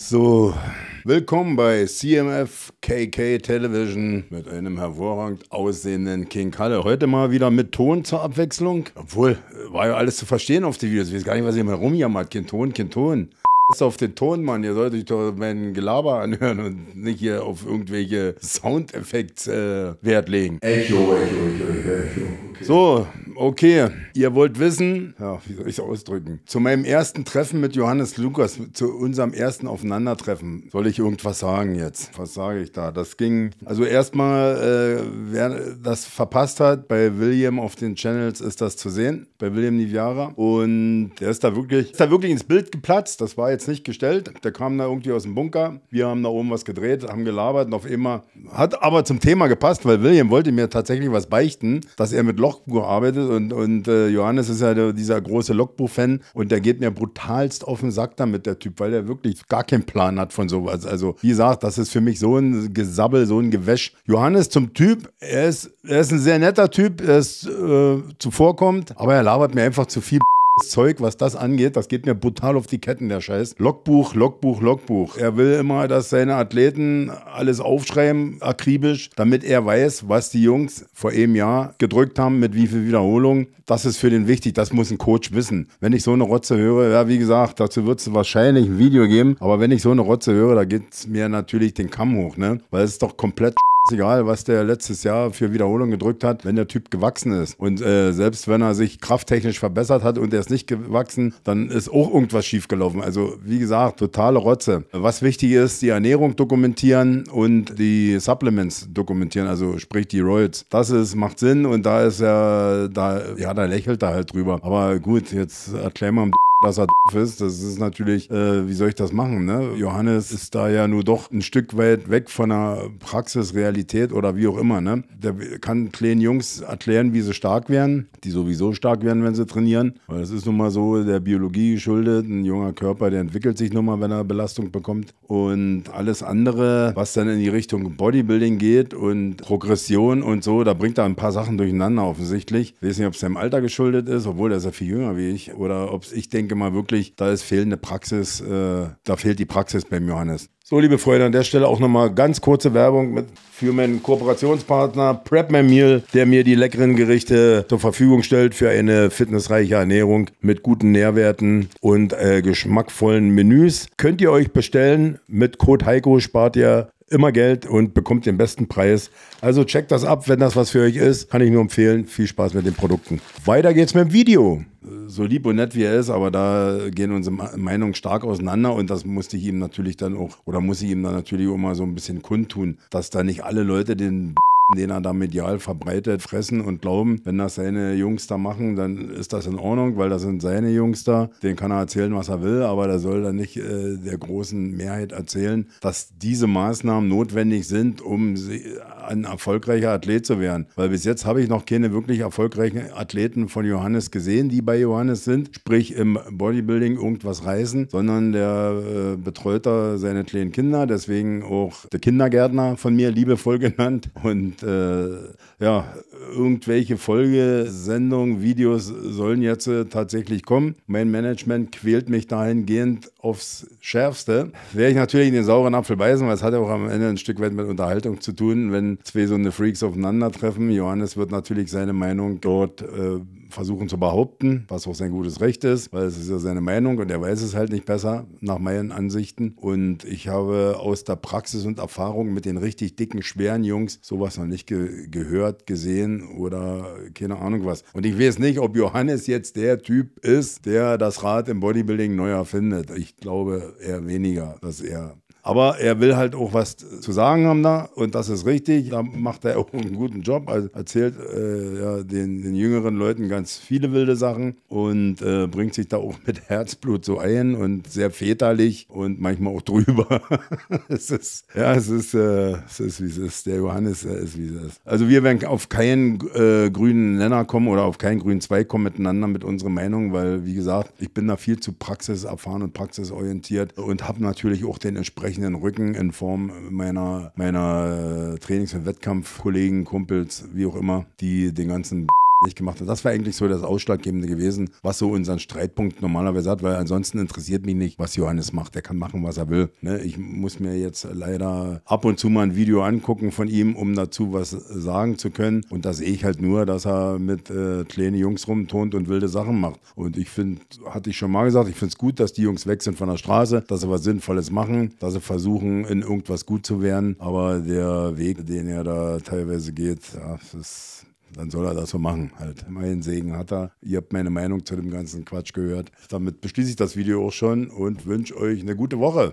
So, willkommen bei CMF KK Television mit einem hervorragend aussehenden King Kalle. Heute mal wieder mit Ton zur Abwechslung. Obwohl, war ja alles zu verstehen auf den Videos. Ich weiß gar nicht, was ihr mal rumjammert. Kein Ton, kein Ton. Ist auf den Ton, Mann. Ihr solltet euch doch mein Gelaber anhören und nicht hier auf irgendwelche Soundeffekte äh, Wert legen. Echo, Echo, Echo, Echo. Okay. So, okay. Ihr wollt wissen, ja, wie soll ich es ausdrücken? Zu meinem ersten Treffen mit Johannes Lukas, zu unserem ersten Aufeinandertreffen, soll ich irgendwas sagen jetzt? Was sage ich da? Das ging, also erstmal, äh, wer das verpasst hat, bei William auf den Channels ist das zu sehen, bei William Niviara. Und der ist da wirklich, ist da wirklich ins Bild geplatzt. Das war jetzt nicht gestellt. Der kam da irgendwie aus dem Bunker. Wir haben da oben was gedreht, haben gelabert und auf immer. Hat aber zum Thema gepasst, weil William wollte mir tatsächlich was beichten, dass er mit Loch arbeitet und, und äh, Johannes ist ja der, dieser große Logbuch-Fan und der geht mir brutalst auf den Sack damit, der Typ, weil der wirklich gar keinen Plan hat von sowas. Also, wie gesagt, das ist für mich so ein Gesabbel, so ein Gewäsch. Johannes zum Typ, er ist, er ist ein sehr netter Typ, er ist äh, zuvorkommt, aber er labert mir einfach zu viel Zeug, was das angeht. Das geht mir brutal auf die Ketten, der Scheiß. Logbuch, Logbuch, Logbuch. Er will immer, dass seine Athleten alles aufschreiben, akribisch, damit er weiß, was die Jungs vor einem Jahr gedrückt haben, mit wie viel Wiederholung. Das ist für den wichtig. Das muss ein Coach wissen. Wenn ich so eine Rotze höre, ja, wie gesagt, dazu wird es wahrscheinlich ein Video geben. Aber wenn ich so eine Rotze höre, da geht es mir natürlich den Kamm hoch, ne? Weil es ist doch komplett egal, was der letztes Jahr für Wiederholung gedrückt hat, wenn der Typ gewachsen ist. Und äh, selbst wenn er sich krafttechnisch verbessert hat und er ist nicht gewachsen, dann ist auch irgendwas schiefgelaufen. Also wie gesagt, totale Rotze. Was wichtig ist, die Ernährung dokumentieren und die Supplements dokumentieren, also sprich die Royals. Das ist, macht Sinn und da ist er, da, ja, da lächelt er halt drüber. Aber gut, jetzt erklär mal, dass er Musikquiz, das ist natürlich, äh, wie soll ich das machen? Ne? Johannes ist da ja nur doch ein Stück weit weg von der Praxis, Realität oder wie auch immer. Ne? Der kann kleinen Jungs erklären, wie sie stark werden, die sowieso stark werden, wenn sie trainieren. Weil es ist nun mal so der Biologie geschuldet. Ein junger Körper, der entwickelt sich nun mal, wenn er Belastung bekommt. Und alles andere, was dann in die Richtung Bodybuilding geht und Progression und so, da bringt er ein paar Sachen durcheinander offensichtlich. Ich weiß nicht, ob es seinem Alter geschuldet ist, obwohl er ist ja viel jünger wie ich. Oder ob es, ich denke mal wirklich, wirklich, da ist fehlende Praxis, äh, da fehlt die Praxis beim Johannes. So, liebe Freunde, an der Stelle auch nochmal ganz kurze Werbung mit, für meinen Kooperationspartner Prepman Meal, der mir die leckeren Gerichte zur Verfügung stellt für eine fitnessreiche Ernährung mit guten Nährwerten und äh, geschmackvollen Menüs. Könnt ihr euch bestellen mit Code Heiko spart ihr immer Geld und bekommt den besten Preis. Also checkt das ab, wenn das was für euch ist. Kann ich nur empfehlen. Viel Spaß mit den Produkten. Weiter geht's mit dem Video so lieb und nett wie er ist, aber da gehen unsere Meinungen stark auseinander und das musste ich ihm natürlich dann auch, oder muss ich ihm dann natürlich auch mal so ein bisschen kundtun, dass da nicht alle Leute den den er da medial verbreitet, fressen und glauben, wenn das seine Jungs da machen, dann ist das in Ordnung, weil das sind seine Jungs da. Den kann er erzählen, was er will, aber der soll dann nicht äh, der großen Mehrheit erzählen, dass diese Maßnahmen notwendig sind, um ein erfolgreicher Athlet zu werden. Weil bis jetzt habe ich noch keine wirklich erfolgreichen Athleten von Johannes gesehen, die bei Johannes sind, sprich im Bodybuilding irgendwas reißen, sondern der äh, betreut da seine kleinen Kinder, deswegen auch der Kindergärtner von mir liebevoll genannt und äh, ja, irgendwelche Folgesendungen, Videos sollen jetzt äh, tatsächlich kommen. Mein Management quält mich dahingehend aufs Schärfste. Wäre ich natürlich in den sauren Apfel beißen, weil es hat ja auch am Ende ein Stück weit mit Unterhaltung zu tun, wenn zwei so eine Freaks aufeinandertreffen. Johannes wird natürlich seine Meinung dort äh, versuchen zu behaupten, was auch sein gutes Recht ist, weil es ist ja seine Meinung und er weiß es halt nicht besser, nach meinen Ansichten. Und ich habe aus der Praxis und Erfahrung mit den richtig dicken, schweren Jungs sowas noch nicht ge gehört, gesehen oder keine Ahnung was. Und ich weiß nicht, ob Johannes jetzt der Typ ist, der das Rad im Bodybuilding neu erfindet. Ich glaube eher weniger, dass er aber er will halt auch was zu sagen haben da und das ist richtig. Da macht er auch einen guten Job. Er also erzählt äh, ja, den, den, jüngeren Leuten ganz viele wilde Sachen und äh, bringt sich da auch mit Herzblut so ein und sehr väterlich und manchmal auch drüber. es ist, ja, es ist, äh, es ist wie es ist. Der Johannes äh, ist wie es ist. Also wir werden auf keinen äh, grünen Nenner kommen oder auf keinen grünen Zweig kommen miteinander mit unserer Meinung, weil wie gesagt, ich bin da viel zu praxiserfahren und praxisorientiert und habe natürlich auch den entsprechenden entsprechenden Rücken in Form meiner, meiner äh, Trainings- und Wettkampfkollegen, Kumpels, wie auch immer, die den ganzen nicht gemacht hat. Das war eigentlich so das Ausschlaggebende gewesen, was so unseren Streitpunkt normalerweise hat, weil ansonsten interessiert mich nicht, was Johannes macht. Der kann machen, was er will. Ne? Ich muss mir jetzt leider ab und zu mal ein Video angucken von ihm, um dazu was sagen zu können. Und da sehe ich halt nur, dass er mit äh, kleinen Jungs rumtont und wilde Sachen macht. Und ich finde, hatte ich schon mal gesagt, ich finde es gut, dass die Jungs weg sind von der Straße, dass sie was Sinnvolles machen, dass sie versuchen, in irgendwas gut zu werden. Aber der Weg, den er da teilweise geht, ja, das ist dann soll er das so machen. Halt. Meinen Segen hat er. Ihr habt meine Meinung zu dem ganzen Quatsch gehört. Damit beschließe ich das Video auch schon und wünsche euch eine gute Woche.